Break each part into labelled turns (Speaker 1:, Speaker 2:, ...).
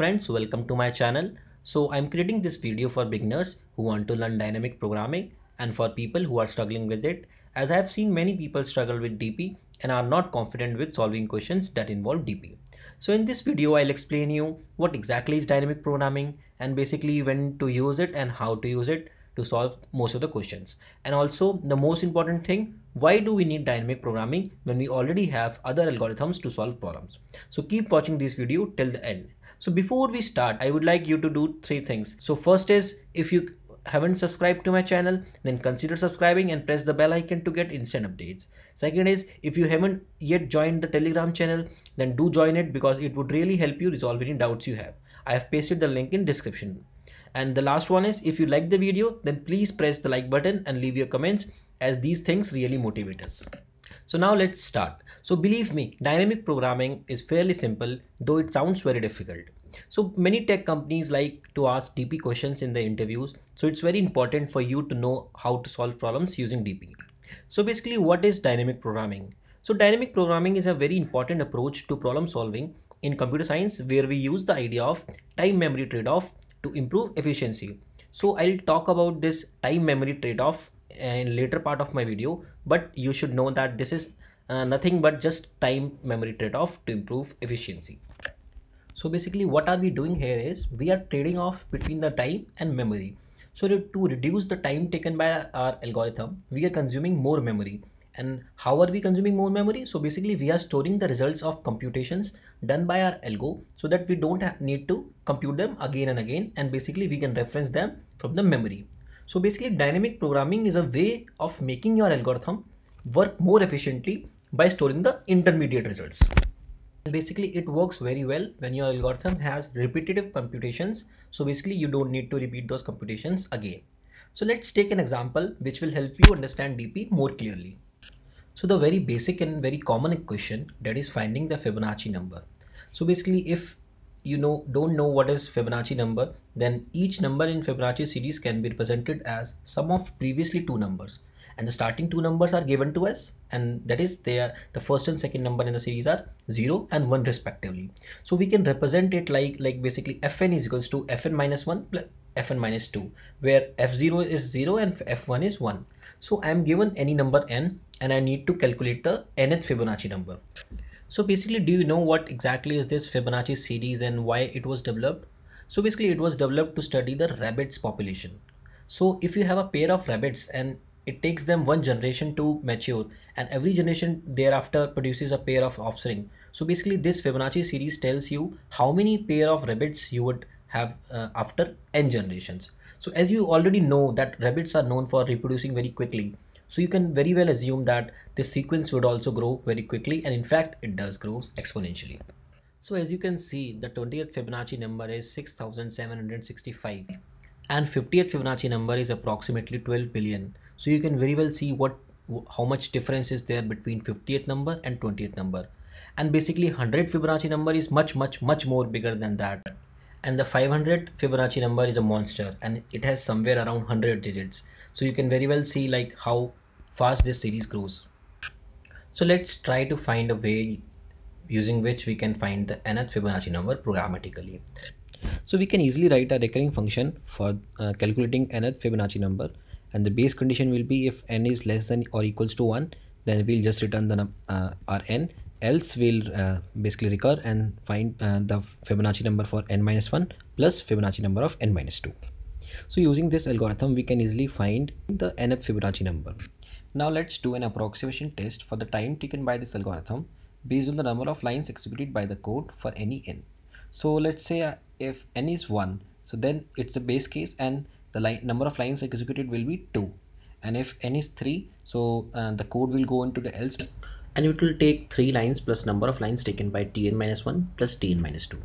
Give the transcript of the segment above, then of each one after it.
Speaker 1: friends welcome to my channel so i'm creating this video for beginners who want to learn dynamic programming and for people who are struggling with it as i have seen many people struggle with dp and are not confident with solving questions that involve dp so in this video i'll explain you what exactly is dynamic programming and basically when to use it and how to use it to solve most of the questions and also the most important thing why do we need dynamic programming when we already have other algorithms to solve problems so keep watching this video till the end so before we start, I would like you to do three things. So first is if you haven't subscribed to my channel, then consider subscribing and press the bell icon to get instant updates. Second is if you haven't yet joined the telegram channel, then do join it because it would really help you resolve any doubts you have. I have pasted the link in description. And the last one is if you like the video, then please press the like button and leave your comments as these things really motivate us. So now let's start. So believe me, dynamic programming is fairly simple, though it sounds very difficult. So many tech companies like to ask DP questions in the interviews. So it's very important for you to know how to solve problems using DP. So basically what is dynamic programming? So dynamic programming is a very important approach to problem solving in computer science where we use the idea of time memory trade-off to improve efficiency. So I'll talk about this time memory trade-off in later part of my video but you should know that this is uh, nothing but just time memory trade-off to improve efficiency. So basically what are we doing here is we are trading off between the time and memory. So to reduce the time taken by our algorithm, we are consuming more memory. And how are we consuming more memory? So basically we are storing the results of computations done by our algo so that we don't need to compute them again and again and basically we can reference them from the memory. So basically dynamic programming is a way of making your algorithm work more efficiently by storing the intermediate results. Basically, it works very well when your algorithm has repetitive computations. So basically, you don't need to repeat those computations again. So let's take an example which will help you understand DP more clearly. So the very basic and very common equation that is finding the Fibonacci number. So basically, if you know don't know what is Fibonacci number, then each number in Fibonacci series can be represented as sum of previously two numbers. And the starting two numbers are given to us and that is they are the first and second number in the series are 0 and 1 respectively. So we can represent it like like basically fn is equals to fn minus 1 plus fn minus 2 where f0 is 0 and f1 is 1. So I am given any number n and I need to calculate the nth Fibonacci number. So basically, do you know what exactly is this Fibonacci series and why it was developed? So basically it was developed to study the rabbits population. So if you have a pair of rabbits and it takes them one generation to mature and every generation thereafter produces a pair of offspring. So basically this Fibonacci series tells you how many pair of rabbits you would have uh, after n generations. So as you already know that rabbits are known for reproducing very quickly. So you can very well assume that this sequence would also grow very quickly and in fact it does grow exponentially. So as you can see the 20th Fibonacci number is 6765 and 50th Fibonacci number is approximately 12 billion. So you can very well see what how much difference is there between 50th number and 20th number and basically 100 Fibonacci number is much much much more bigger than that and the 500th Fibonacci number is a monster and it has somewhere around 100 digits so you can very well see like how fast this series grows. So let's try to find a way using which we can find the nth Fibonacci number programmatically. So we can easily write a recurring function for uh, calculating nth Fibonacci number and the base condition will be if n is less than or equals to 1 then we'll just return the uh, our n else we'll uh, basically recur and find uh, the Fibonacci number for n minus 1 plus Fibonacci number of n minus 2. So using this algorithm we can easily find the nth Fibonacci number. Now let's do an approximation test for the time taken by this algorithm based on the number of lines executed by the code for any n. So let's say uh, if n is 1, so then it's a base case and the line, number of lines executed will be 2. And if n is 3, so uh, the code will go into the else and it will take 3 lines plus number of lines taken by tn minus 1 plus tn minus 2.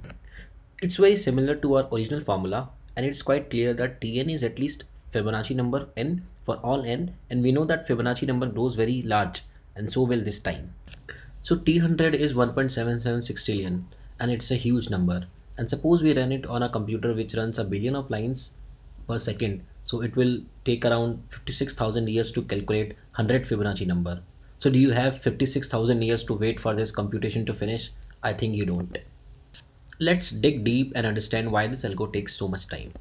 Speaker 1: It's very similar to our original formula and it's quite clear that tn is at least Fibonacci number n for all n and we know that Fibonacci number grows very large and so will this time. So T100 is 1.776 trillion and it's a huge number and suppose we run it on a computer which runs a billion of lines per second so it will take around 56,000 years to calculate 100 Fibonacci number. So do you have 56,000 years to wait for this computation to finish? I think you don't. Let's dig deep and understand why this algo takes so much time.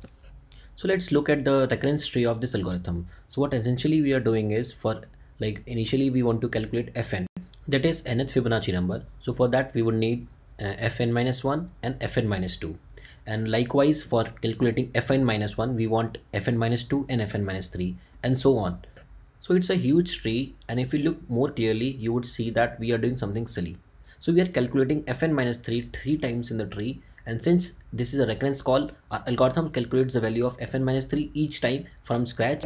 Speaker 1: So let's look at the recurrence tree of this algorithm. So what essentially we are doing is for like initially we want to calculate fn that is nth Fibonacci number. So for that we would need uh, fn minus 1 and fn minus 2 and likewise for calculating fn minus 1 we want fn minus 2 and fn minus 3 and so on. So it's a huge tree and if you look more clearly you would see that we are doing something silly. So we are calculating fn minus 3 three times in the tree and since this is a recurrence call, our algorithm calculates the value of fn minus 3 each time from scratch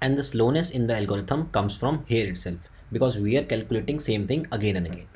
Speaker 1: and the slowness in the algorithm comes from here itself because we are calculating same thing again and again.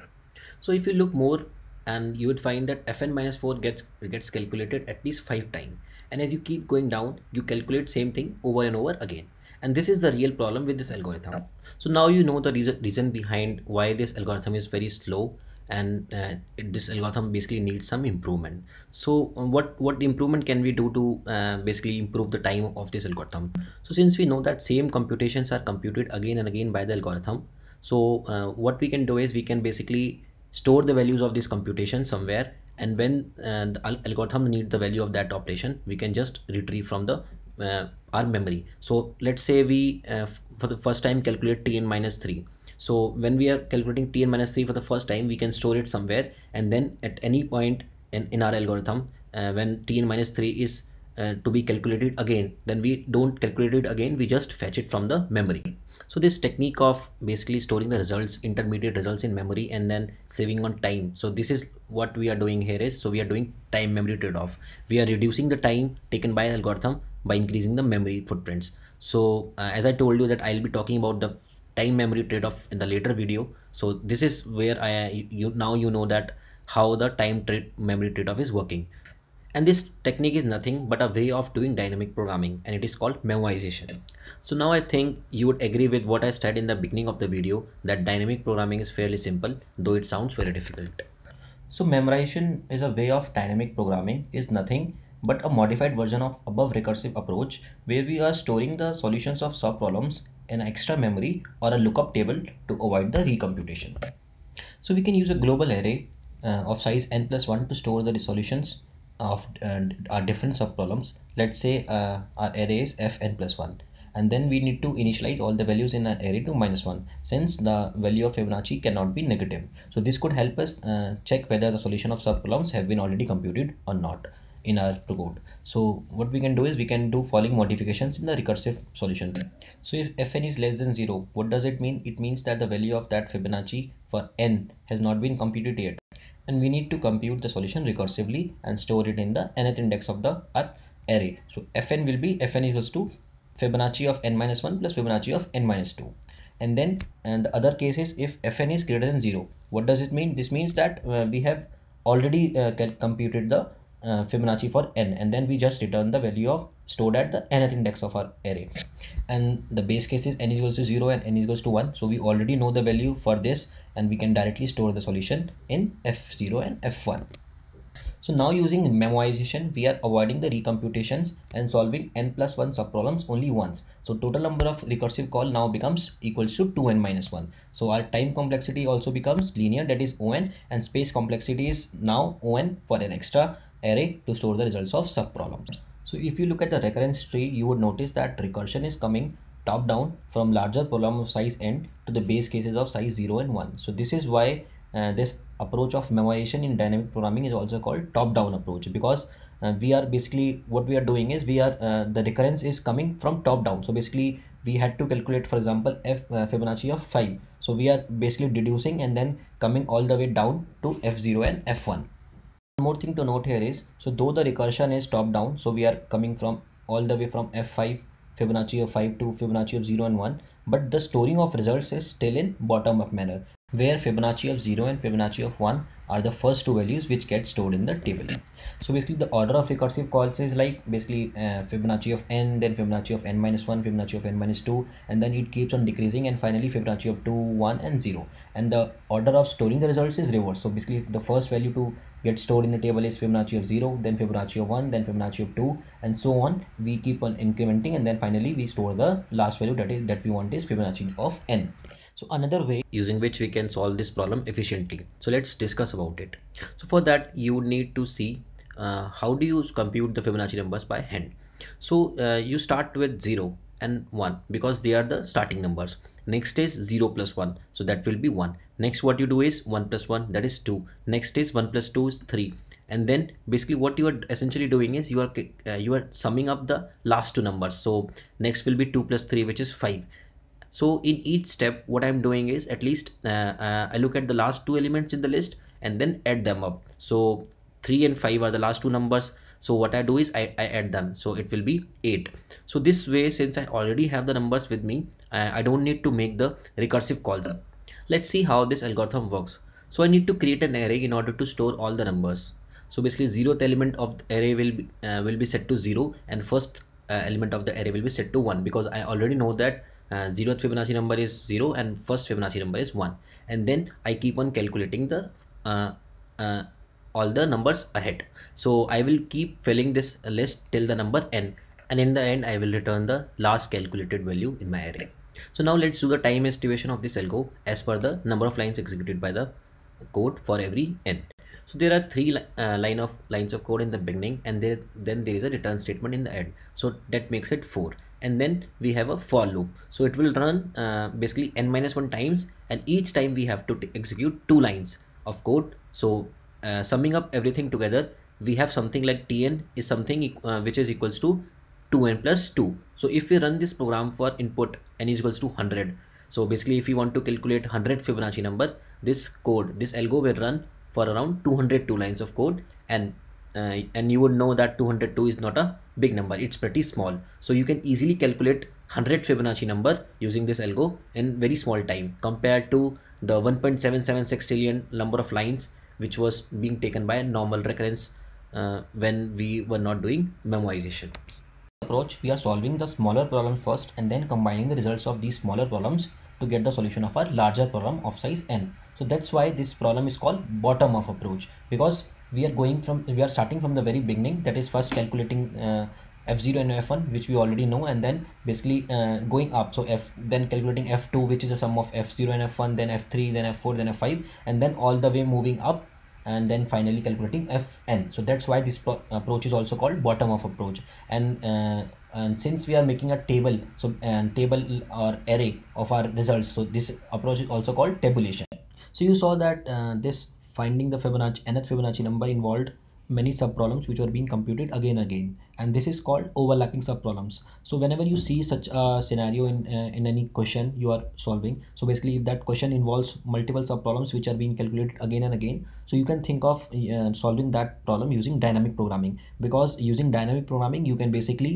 Speaker 1: So if you look more and you would find that fn minus 4 gets gets calculated at least 5 times and as you keep going down you calculate same thing over and over again and this is the real problem with this algorithm so now you know the reason, reason behind why this algorithm is very slow and uh, this algorithm basically needs some improvement so um, what what improvement can we do to uh, basically improve the time of this algorithm so since we know that same computations are computed again and again by the algorithm so uh, what we can do is we can basically store the values of this computation somewhere and when uh, the algorithm needs the value of that operation we can just retrieve from the uh, our memory so let's say we uh, for the first time calculate tn minus 3 so when we are calculating tn minus 3 for the first time, we can store it somewhere and then at any point in, in our algorithm, uh, when tn minus 3 is uh, to be calculated again then we don't calculate it again we just fetch it from the memory so this technique of basically storing the results intermediate results in memory and then saving on time so this is what we are doing here is so we are doing time memory trade-off we are reducing the time taken by an algorithm by increasing the memory footprints so uh, as i told you that i'll be talking about the time memory trade-off in the later video so this is where i you now you know that how the time trade memory trade-off is working and this technique is nothing but a way of doing dynamic programming and it is called memoization so now i think you would agree with what i said in the beginning of the video that dynamic programming is fairly simple though it sounds very difficult so memorization is a way of dynamic programming is nothing but a modified version of above recursive approach where we are storing the solutions of sub problems an extra memory or a lookup table to avoid the recomputation. So we can use a global array uh, of size n plus 1 to store the resolutions of uh, our different subproblems. Let's say uh, our array is fn plus 1 and then we need to initialize all the values in our array to minus 1 since the value of Fibonacci cannot be negative. So this could help us uh, check whether the solution of subproblems have been already computed or not in our to code so what we can do is we can do following modifications in the recursive solution so if fn is less than 0 what does it mean it means that the value of that fibonacci for n has not been computed yet and we need to compute the solution recursively and store it in the nth index of the our array so fn will be fn equals to fibonacci of n minus 1 plus fibonacci of n minus 2 and then and the other case is if fn is greater than 0 what does it mean this means that uh, we have already uh, computed the uh, Fibonacci for n and then we just return the value of stored at the nth index of our array and the base case is n equals to 0 and n equals to 1 so we already know the value for this and we can directly store the solution in f0 and f1 so now using memoization we are avoiding the recomputations and solving n plus 1 subproblems only once so total number of recursive call now becomes equals to 2n minus 1 so our time complexity also becomes linear that is on and space complexity is now on for an extra array to store the results of subproblems. So if you look at the recurrence tree, you would notice that recursion is coming top down from larger problem of size n to the base cases of size 0 and 1. So this is why uh, this approach of memorization in dynamic programming is also called top down approach because uh, we are basically what we are doing is we are uh, the recurrence is coming from top down so basically we had to calculate for example f uh, fibonacci of 5 so we are basically deducing and then coming all the way down to f0 and f1 more thing to note here is so though the recursion is top down so we are coming from all the way from f5 fibonacci of 5 to fibonacci of 0 and 1 but the storing of results is still in bottom up manner where fibonacci of 0 and fibonacci of 1 are the first two values which get stored in the table so basically the order of recursive calls is like basically uh, fibonacci of n then fibonacci of n minus 1 fibonacci of n minus 2 and then it keeps on decreasing and finally fibonacci of 2 1 and 0 and the order of storing the results is reversed so basically the first value to get stored in the table is fibonacci of 0 then fibonacci of 1 then fibonacci of 2 and so on we keep on incrementing and then finally we store the last value that is that we want is fibonacci of n so another way using which we can solve this problem efficiently. So let's discuss about it. So for that you need to see uh, how do you compute the Fibonacci numbers by hand. So uh, you start with 0 and 1 because they are the starting numbers. Next is 0 plus 1 so that will be 1. Next what you do is 1 plus 1 that is 2. Next is 1 plus 2 is 3 and then basically what you are essentially doing is you are uh, you are summing up the last two numbers so next will be 2 plus 3 which is 5 so in each step, what I'm doing is at least uh, uh, I look at the last two elements in the list and then add them up. So three and five are the last two numbers. So what I do is I, I add them. So it will be eight. So this way, since I already have the numbers with me, I, I don't need to make the recursive calls. Let's see how this algorithm works. So I need to create an array in order to store all the numbers. So basically zeroth element of the array will be, uh, will be set to zero and first uh, element of the array will be set to one because I already know that 0th uh, Fibonacci number is 0 and first Fibonacci number is 1 and then I keep on calculating the uh, uh, all the numbers ahead so I will keep filling this list till the number n and in the end I will return the last calculated value in my array so now let's do the time estimation of this algo as per the number of lines executed by the code for every n so there are three uh, line of lines of code in the beginning and there, then there is a return statement in the end so that makes it four and then we have a for loop so it will run uh, basically n minus 1 times and each time we have to execute two lines of code so uh, summing up everything together we have something like tn is something uh, which is equals to 2n plus 2 so if we run this program for input n is equals to 100 so basically if we want to calculate 100 fibonacci number this code this algo will run for around 202 lines of code and uh, and you would know that 202 is not a big number it's pretty small so you can easily calculate 100 Fibonacci number using this algo in very small time compared to the 1.776 trillion number of lines which was being taken by normal recurrence uh, when we were not doing memoization approach we are solving the smaller problem first and then combining the results of these smaller problems to get the solution of our larger problem of size n so that's why this problem is called bottom up approach because we are going from we are starting from the very beginning that is first calculating uh, f0 and f1 which we already know and then basically uh, going up so f then calculating f2 which is a sum of f0 and f1 then f3 then f4 then f5 and then all the way moving up and then finally calculating fn so that's why this approach is also called bottom up approach and uh, and since we are making a table so and table or array of our results so this approach is also called tabulation so you saw that uh, this finding the Fibonacci nth Fibonacci number involved many subproblems which were being computed again and again and this is called overlapping subproblems so whenever you see such a scenario in uh, in any question you are solving so basically if that question involves multiple subproblems which are being calculated again and again so you can think of uh, solving that problem using dynamic programming because using dynamic programming you can basically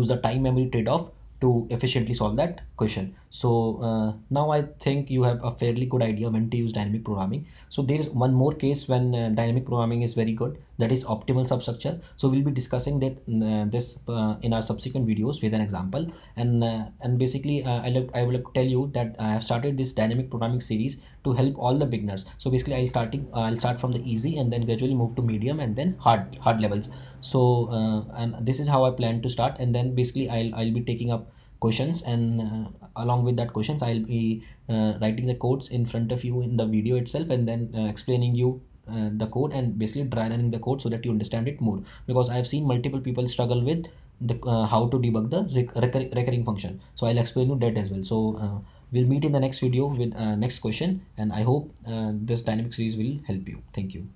Speaker 1: use the time memory trade-off to efficiently solve that question. So uh, now I think you have a fairly good idea when to use dynamic programming. So there is one more case when uh, dynamic programming is very good that is optimal substructure so we'll be discussing that uh, this uh, in our subsequent videos with an example and uh, and basically uh, I, will, I will tell you that I have started this dynamic programming series to help all the beginners so basically I'll starting uh, I'll start from the easy and then gradually move to medium and then hard hard levels so uh, and this is how I plan to start and then basically I'll, I'll be taking up questions and uh, along with that questions i'll be uh, writing the codes in front of you in the video itself and then uh, explaining you uh, the code and basically dry running the code so that you understand it more because i have seen multiple people struggle with the uh, how to debug the rec recurring, recurring function so i'll explain you that as well so uh, we'll meet in the next video with uh, next question and i hope uh, this dynamic series will help you thank you